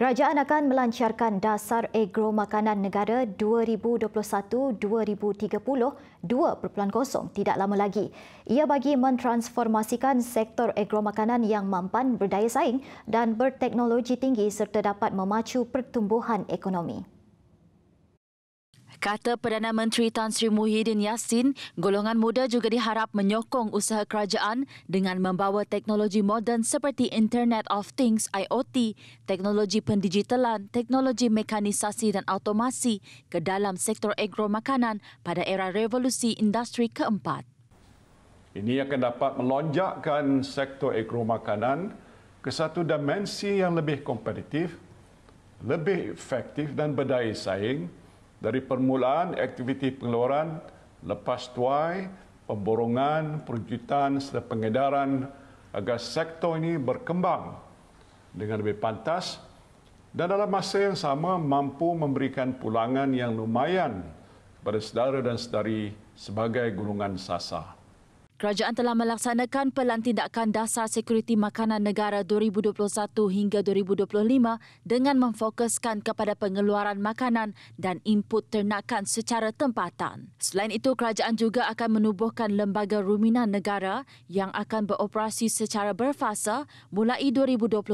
Kerajaan akan melancarkan dasar agro makanan negara 2021-2030 2.0 tidak lama lagi. Ia bagi mentransformasikan sektor agro makanan yang mampan berdaya saing dan berteknologi tinggi serta dapat memacu pertumbuhan ekonomi. Kata Perdana Menteri Tan Sri Muhyiddin Yassin, golongan muda juga diharap menyokong usaha kerajaan dengan membawa teknologi moden seperti Internet of Things IoT, teknologi pendigitalan, teknologi mekanisasi dan automasi ke dalam sektor agro makanan pada era revolusi industri keempat. Ini akan dapat melonjakkan sektor agro makanan ke satu dimensi yang lebih kompetitif, lebih efektif dan berdaya saing dari permulaan aktiviti pengeluaran lepas tuai pemborongan, perjutan serta pengedaran agar sektor ini berkembang dengan lebih pantas dan dalam masa yang sama mampu memberikan pulangan yang lumayan kepada saudara dan saudari sebagai gulungan sasar. Kerajaan telah melaksanakan Pelan Tindakan Dasar Sekuriti Makanan Negara 2021 hingga 2025 dengan memfokuskan kepada pengeluaran makanan dan input ternakan secara tempatan. Selain itu, kerajaan juga akan menubuhkan Lembaga Ruminan Negara yang akan beroperasi secara berfasa mulai 2022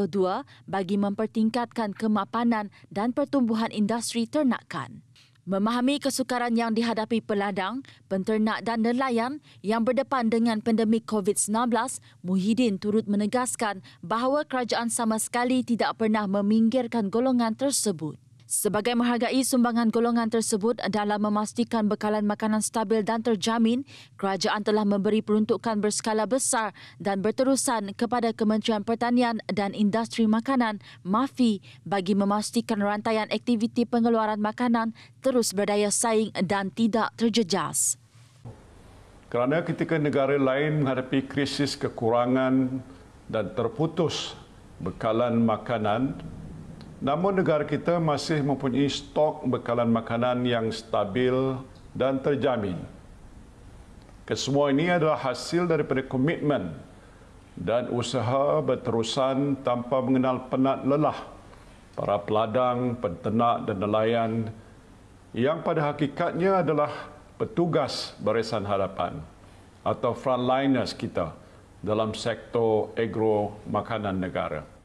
bagi mempertingkatkan kemapanan dan pertumbuhan industri ternakan. Memahami kesukaran yang dihadapi peladang, penternak dan nelayan yang berdepan dengan pandemik COVID-19, Muhyiddin turut menegaskan bahawa kerajaan sama sekali tidak pernah meminggirkan golongan tersebut. Sebagai menghargai sumbangan golongan tersebut dalam memastikan bekalan makanan stabil dan terjamin, kerajaan telah memberi peruntukan berskala besar dan berterusan kepada Kementerian Pertanian dan Industri Makanan (MAFI) bagi memastikan rantaian aktiviti pengeluaran makanan terus berdaya saing dan tidak terjejas. Kerana ketika negara lain menghadapi krisis kekurangan dan terputus bekalan makanan Namun negara kita masih mempunyai stok bekalan makanan yang stabil dan terjamin. Kesemua ini adalah hasil daripada komitmen dan usaha berterusan tanpa mengenal penat lelah para peladang, peternak dan nelayan yang pada hakikatnya adalah petugas barisan harapan atau frontliners kita dalam sektor agro makanan negara.